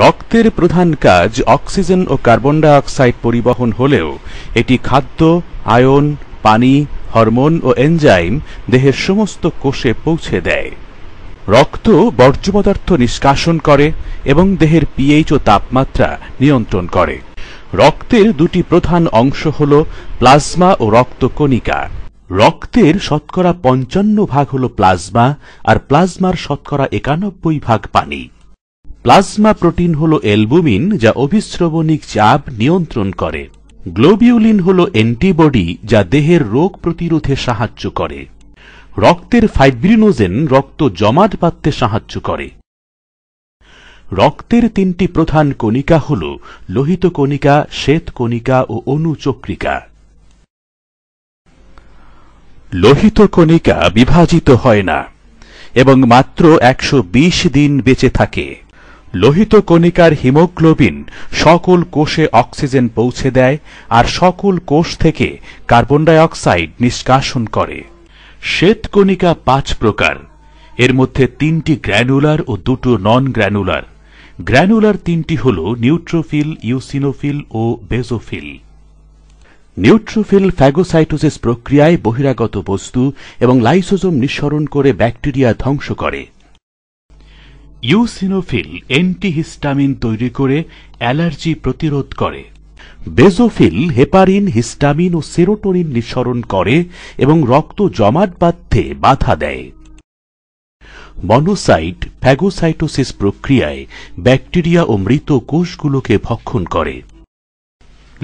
রক্তের প্রধান কাজ অক্সিজেন ও কার্বন ডাইঅক্সাইড পরিবহন হলেও এটি খাদ্য আয়ন পানি হরমোন ও এনজাইম দেহের সমস্ত কোষে পৌঁছে দেয় রক্ত বর্জ্য পদার্থ নিষ্কাশন করে এবং দেহের পিএইচ ও তাপমাত্রা নিয়ন্ত্রণ করে রক্তের দুটি প্রধান অংশ হল প্লাজমা ও রক্তকণিকা রক্তের শতকরা পঞ্চান্ন ভাগ হল প্লাজমা আর প্লাজমার শতকরা একানব্বই ভাগ পানি প্লাজমা প্রোটিন হল এলবুমিন যা অভিস্রবণিক চাপ নিয়ন্ত্রণ করে গ্লোবিউলিন হল অ্যান্টিবডি যা দেহের রোগ প্রতিরোধে সাহায্য করে রক্তের ফাইব্রিনোজেন রক্ত জমাট বাঁধতে সাহায্য করে রক্তের তিনটি প্রধান কণিকা হল লোহিত কণিকা শ্বেত কণিকা ও অনুচক্রিকা লোহিত কণিকা বিভাজিত হয় না এবং মাত্র একশো দিন বেঁচে থাকে লোহিত কণিকার হিমোগ্লোবিন সকল কোষে অক্সিজেন পৌঁছে দেয় আর সকল কোষ থেকে কার্বন ডাইঅক্সাইড নিষ্কাশন করে শ্বেতকণিকা পাঁচ প্রকার এর মধ্যে তিনটি গ্র্যানুলার ও দুটো নন গ্র্যানুলার গ্র্যানুলার তিনটি হল নিউট্রোফিল ইউসিনোফিল ও বেজোফিল নিউট্রোফিল ফ্যাগোসাইটোসিস প্রক্রিয়ায় বহিরাগত বস্তু এবং লাইসোজম নিঃসরণ করে ব্যাকটেরিয়া ধ্বংস করে ইউসিনোফিল অ্যান্টিহিস্টামিন তৈরি করে অ্যালার্জি প্রতিরোধ করে বেজোফিল হেপারিন হিস্টামিন ও সেরোটোনিন নিঃসরণ করে এবং রক্ত জমাট বাধ্যে বাধা দেয় মনোসাইট ফ্যাগোসাইটোসিস প্রক্রিয়ায় ব্যাকটেরিয়া ও মৃত কোষগুলোকে ভক্ষণ করে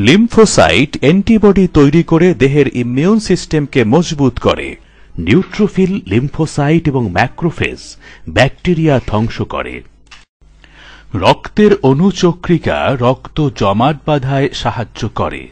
লিম্ফোসাইট অ্যান্টিবডি তৈরি করে দেহের ইমিউন সিস্টেমকে মজবুত করে নিউট্রোফিল লিম্ফোসাইট এবং ম্যাক্রোফেজ ব্যাকটেরিয়া ধ্বংস করে রক্তের অণুচক্রিকা রক্ত জমাট বাধায় সাহায্য করে